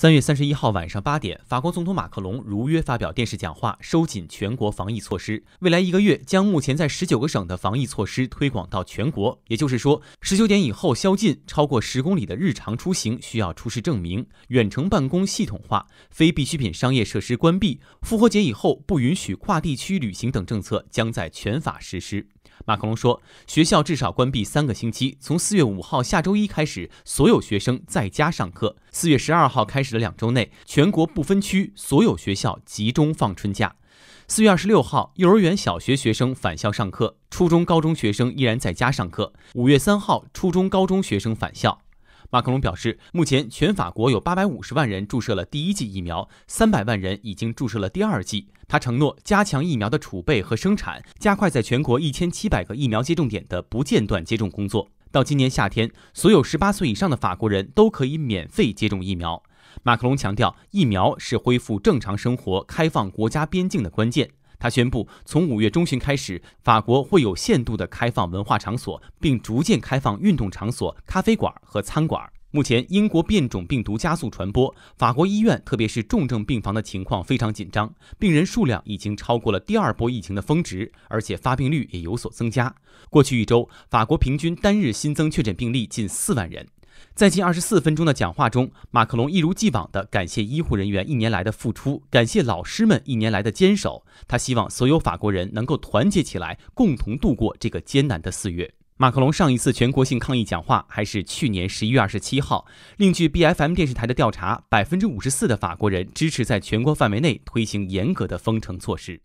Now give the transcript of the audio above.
三月三十一号晚上八点，法国总统马克龙如约发表电视讲话，收紧全国防疫措施。未来一个月，将目前在十九个省的防疫措施推广到全国。也就是说，十九点以后宵禁，超过十公里的日常出行需要出示证明；远程办公系统化，非必需品商业设施关闭；复活节以后不允许跨地区旅行等政策将在全法实施。马克龙说：“学校至少关闭三个星期，从四月五号下周一开始，所有学生在家上课。四月十二号开始的两周内，全国不分区，所有学校集中放春假。四月二十六号，幼儿园、小学学生返校上课，初中、高中学生依然在家上课。五月三号，初中、高中学生返校。”马克龙表示，目前全法国有八百五十万人注射了第一剂疫苗，三百万人已经注射了第二剂。他承诺加强疫苗的储备和生产，加快在全国一千七百个疫苗接种点的不间断接种工作。到今年夏天，所有十八岁以上的法国人都可以免费接种疫苗。马克龙强调，疫苗是恢复正常生活、开放国家边境的关键。他宣布，从五月中旬开始，法国会有限度的开放文化场所，并逐渐开放运动场所、咖啡馆和餐馆。目前，英国变种病毒加速传播，法国医院，特别是重症病房的情况非常紧张，病人数量已经超过了第二波疫情的峰值，而且发病率也有所增加。过去一周，法国平均单日新增确诊病例近四万人。在近二十四分钟的讲话中，马克龙一如既往地感谢医护人员一年来的付出，感谢老师们一年来的坚守。他希望所有法国人能够团结起来，共同度过这个艰难的四月。马克龙上一次全国性抗议讲话还是去年十一月二十七号。另据 BFM 电视台的调查，百分之五十四的法国人支持在全国范围内推行严格的封城措施。